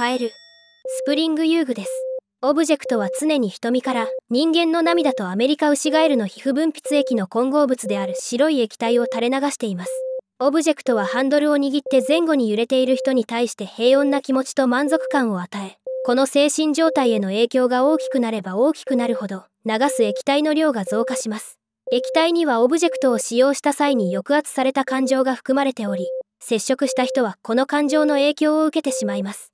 変えるスプリング遊具ですオブジェクトは常に瞳から人間の涙とアメリカウシガエルの皮膚分泌液の混合物である白い液体を垂れ流していますオブジェクトはハンドルを握って前後に揺れている人に対して平穏な気持ちと満足感を与えこの精神状態への影響が大きくなれば大きくなるほど流す液体の量が増加します液体にはオブジェクトを使用した際に抑圧された感情が含まれており接触した人はこの感情の影響を受けてしまいます